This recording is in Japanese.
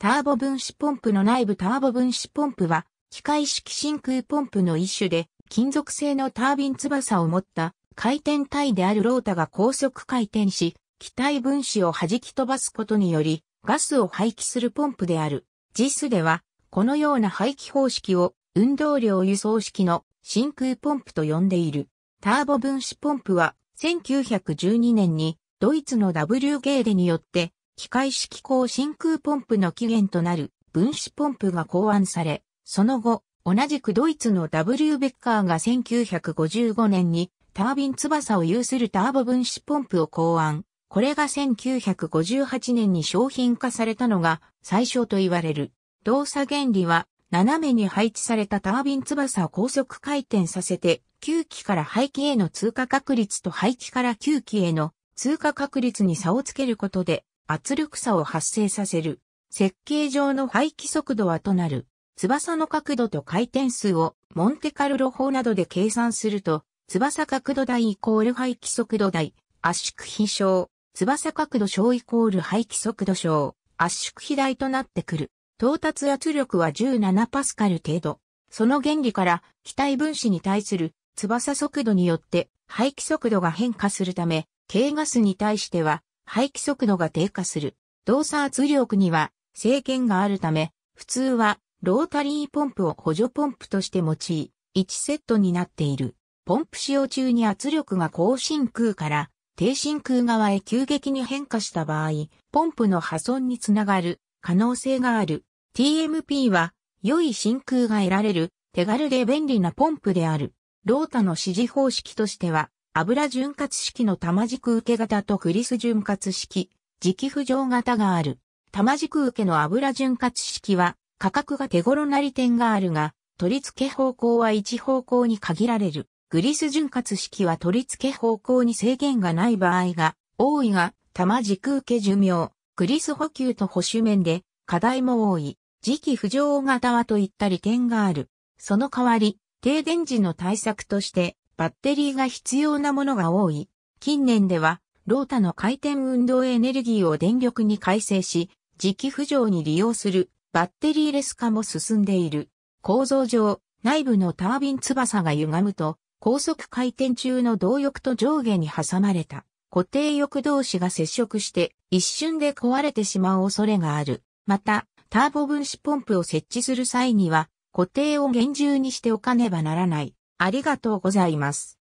ターボ分子ポンプの内部ターボ分子ポンプは、機械式真空ポンプの一種で、金属製のタービン翼を持った回転体であるロータが高速回転し、気体分子を弾き飛ばすことにより、ガスを排気するポンプである。JIS では、このような排気方式を運動量輸送式の真空ポンプと呼んでいる。ターボ分子ポンプは1912年にドイツの W ゲーデによって機械式高真空ポンプの起源となる分子ポンプが考案され、その後、同じくドイツの W ベッカーが1955年にタービン翼を有するターボ分子ポンプを考案。これが1958年に商品化されたのが最初と言われる。動作原理は斜めに配置されたタービン翼を高速回転させて、吸気から排気への通過確率と排気から吸気への通過確率に差をつけることで、圧力差を発生させる。設計上の排気速度はとなる。翼の角度と回転数をモンテカルロ法などで計算すると、翼角度台イコール排気速度台、圧縮比小、翼角度小イコール排気速度小、圧縮比大となってくる。到達圧力は17パスカル程度。その原理から機体分子に対する翼速度によって排気速度が変化するため、軽ガスに対しては排気速度が低下する。動作圧力には制限があるため、普通はロータリーポンプを補助ポンプとして用い、1セットになっている。ポンプ使用中に圧力が高真空から低真空側へ急激に変化した場合、ポンプの破損につながる可能性がある。TMP は良い真空が得られる手軽で便利なポンプである。ロータの指示方式としては、油潤滑式の玉軸受け型とクリス潤滑式、磁気浮上型がある。玉軸受けの油潤滑式は価格が手頃な利点があるが、取り付け方向は一方向に限られる。グリス潤滑式は取り付け方向に制限がない場合が多いが、玉軸受け寿命、グリス補給と保守面で課題も多い。磁気浮上型はといった利点がある。その代わり、停電時の対策として、バッテリーが必要なものが多い。近年では、ロータの回転運動エネルギーを電力に改正し、磁気浮上に利用するバッテリーレス化も進んでいる。構造上、内部のタービン翼が歪むと、高速回転中の動力と上下に挟まれた固定翼同士が接触して一瞬で壊れてしまう恐れがある。また、ターボ分子ポンプを設置する際には固定を厳重にしておかねばならない。ありがとうございます。